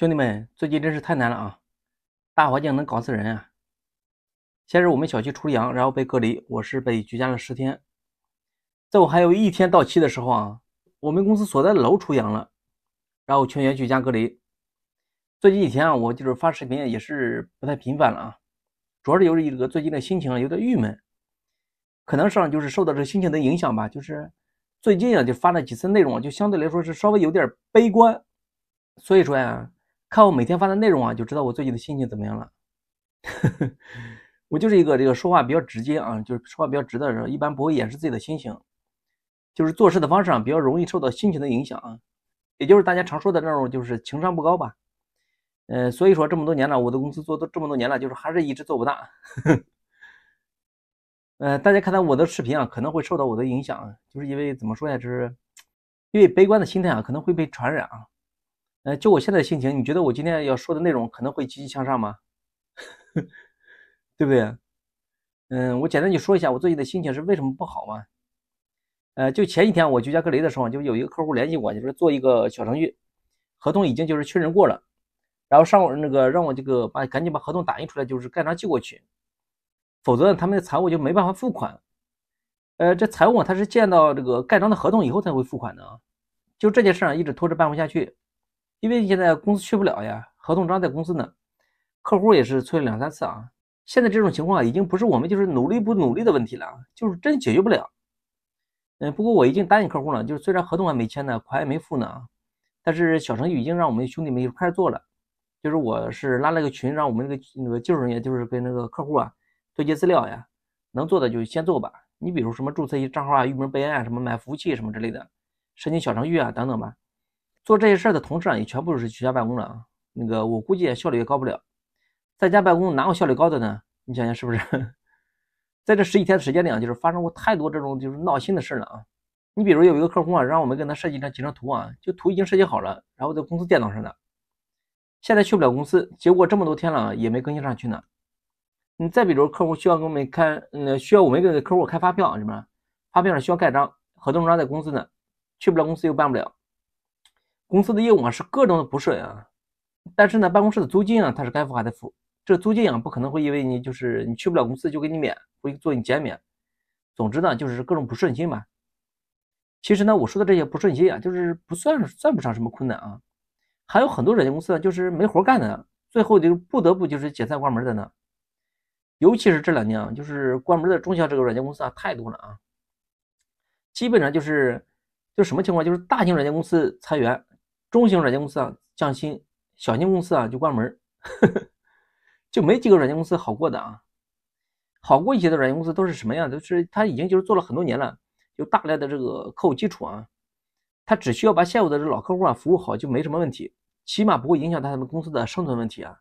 兄弟们，最近真是太难了啊！大环境能搞死人啊！先是我们小区出阳，然后被隔离，我是被居家了十天。在我还有一天到期的时候啊，我们公司所在的楼出阳了，然后全员居家隔离。最近几天啊，我就是发视频也是不太频繁了啊，主要是由于这个最近的心情有点郁闷，可能上就是受到这心情的影响吧。就是最近啊，就发了几次内容，就相对来说是稍微有点悲观。所以说呀。看我每天发的内容啊，就知道我最近的心情怎么样了。我就是一个这个说话比较直接啊，就是说话比较直的人，一般不会掩饰自己的心情。就是做事的方式啊，比较容易受到心情的影响，啊，也就是大家常说的那种，就是情商不高吧。呃，所以说这么多年了，我的公司做都这么多年了，就是还是一直做不大。呃，大家看到我的视频啊，可能会受到我的影响，就是因为怎么说呀，就是因为悲观的心态啊，可能会被传染啊。呃，就我现在的心情，你觉得我今天要说的内容可能会积极向上吗？对不对？嗯，我简单就说一下，我最近的心情是为什么不好吗？呃，就前几天我居家隔离的时候，就有一个客户联系我，就是做一个小程序，合同已经就是确认过了，然后上午那个让我这个把赶紧把合同打印出来，就是盖章寄过去，否则他们的财务就没办法付款。呃，这财务他是见到这个盖章的合同以后才会付款的啊，就这件事啊一直拖着办不下去。因为现在公司去不了呀，合同章在公司呢，客户也是催了两三次啊。现在这种情况已经不是我们就是努力不努力的问题了，就是真解决不了。嗯，不过我已经答应客户了，就是虽然合同还没签呢，款也没付呢，但是小程序已经让我们兄弟们开始做了。就是我是拉了个群，让我们那个那个技术人员就是跟那个客户啊对接资料呀，能做的就先做吧。你比如什么注册一账号啊、域名备案啊、什么买服务器什么之类的，申请小程序啊等等吧。做这些事儿的同事啊，也全部是居家办公了。那个，我估计效率也高不了。在家办公哪有效率高的呢？你想想是不是？在这十几天的时间里啊，就是发生过太多这种就是闹心的事了啊。你比如有一个客户啊，让我们给他设计一张几张图啊，就图已经设计好了，然后在公司电脑上的。现在去不了公司，结果这么多天了也没更新上去呢。你再比如，客户需要给我们开，嗯，需要我们给客户开发票什么，发票上需要盖章，合同章在公司呢，去不了公司又办不了。公司的业务啊是各种的不顺啊，但是呢，办公室的租金啊，它是该付还得付。这租金啊，不可能会因为你就是你去不了公司就给你免，会做你减免。总之呢，就是各种不顺心嘛。其实呢，我说的这些不顺心啊，就是不算算不上什么困难啊。还有很多软件公司呢，就是没活干的，最后就是不得不就是解散关门的呢。尤其是这两年啊，就是关门的中小这个软件公司啊太多了啊。基本上就是就什么情况，就是大型软件公司裁员。中型软件公司啊降薪，小型公司啊就关门，就没几个软件公司好过的啊。好过一些的软件公司都是什么样？都是他已经就是做了很多年了，有大量的这个客户基础啊，他只需要把现有的这老客户啊服务好就没什么问题，起码不会影响到他们公司的生存问题啊。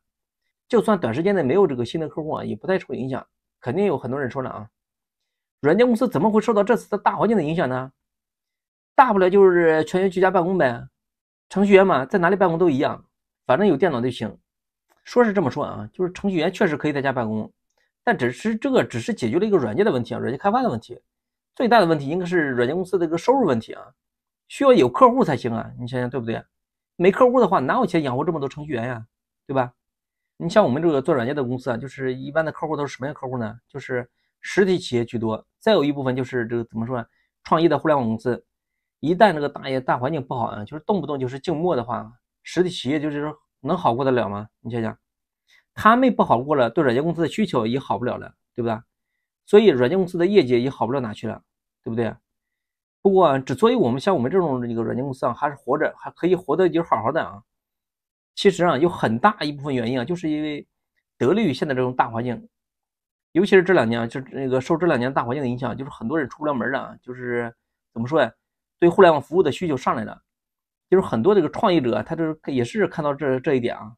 就算短时间内没有这个新的客户啊，也不太受影响。肯定有很多人说了啊，软件公司怎么会受到这次的大环境的影响呢？大不了就是全员居家办公呗。程序员嘛，在哪里办公都一样，反正有电脑就行。说是这么说啊，就是程序员确实可以在家办公，但只是这个只是解决了一个软件的问题啊，软件开发的问题。最大的问题应该是软件公司的一个收入问题啊，需要有客户才行啊。你想想对不对？没客户的话，哪有钱养活这么多程序员呀？对吧？你像我们这个做软件的公司啊，就是一般的客户都是什么样客户呢？就是实体企业居多，再有一部分就是这个怎么说，创业的互联网公司。一旦这个大业大环境不好啊，就是动不动就是静默的话，实体企业就是说能好过得了吗？你想想，他们不好过了，对软件公司的需求也好不了了，对不对？所以软件公司的业绩也好不了哪去了，对不对？不过只作为我们像我们这种一个软件公司，啊，还是活着，还可以活的，就好好的啊。其实啊，有很大一部分原因啊，就是因为得力于现在这种大环境，尤其是这两年啊，就那个受这两年大环境的影响，就是很多人出不了门了，就是怎么说呀？对互联网服务的需求上来了，就是很多这个创业者，他就是也是看到这这一点啊，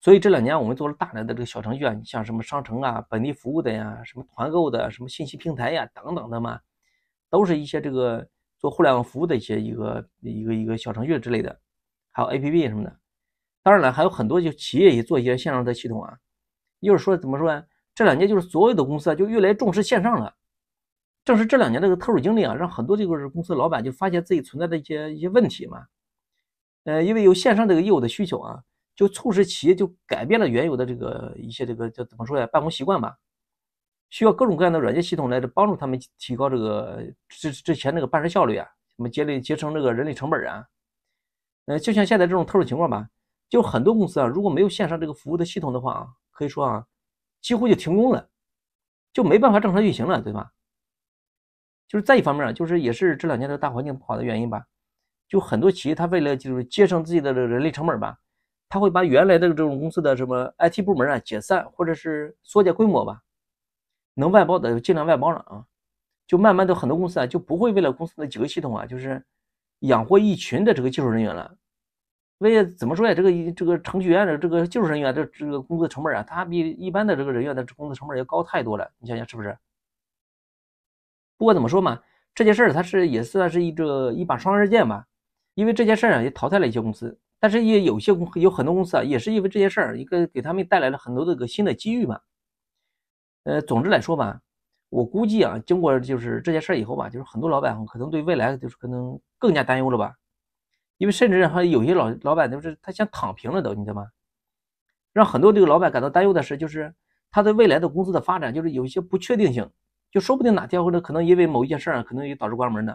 所以这两年我们做了大量的这个小程序啊，像什么商城啊、本地服务的呀、什么团购的、什么信息平台呀等等的嘛，都是一些这个做互联网服务的一些一个一个一个小程序之类的，还有 APP 什么的，当然了，还有很多就企业也做一些线上的系统啊，又是说怎么说呢？这两年就是所有的公司啊，就越来越重视线上了。正是这两年这个特殊经历啊，让很多这个公司老板就发现自己存在的一些一些问题嘛。呃，因为有线上这个业务的需求啊，就促使企业就改变了原有的这个一些这个叫怎么说呀，办公习惯吧。需要各种各样的软件系统来帮助他们提高这个之之前那个办事效率啊，什么节力节省这个人力成本啊。呃，就像现在这种特殊情况吧，就很多公司啊，如果没有线上这个服务的系统的话啊，可以说啊，几乎就停工了，就没办法正常运行了，对吧？就是再一方面，就是也是这两年的大环境不好的原因吧，就很多企业它为了就是节省自己的人力成本吧，它会把原来的这种公司的什么 IT 部门啊解散或者是缩减规模吧，能外包的尽量外包了啊，就慢慢的很多公司啊就不会为了公司的几个系统啊，就是养活一群的这个技术人员了，为怎么说呀？这个这个程序员的这个技术人员的这个工资成本啊，它比一般的这个人员的工资成本要高太多了，你想想是不是？不管怎么说嘛，这件事儿它是也算是一个一把双刃剑吧，因为这件事儿啊也淘汰了一些公司，但是也有些公有很多公司啊，也是因为这件事儿，一个给他们带来了很多这个新的机遇吧。呃，总之来说吧，我估计啊，经过就是这件事儿以后吧，就是很多老板可能对未来就是可能更加担忧了吧，因为甚至还有些老老板就是他想躺平了都，你知道吗？让很多这个老板感到担忧的是，就是他对未来的公司的发展就是有一些不确定性。就说不定哪天或者可能因为某一件事儿，可能也导致关门呢。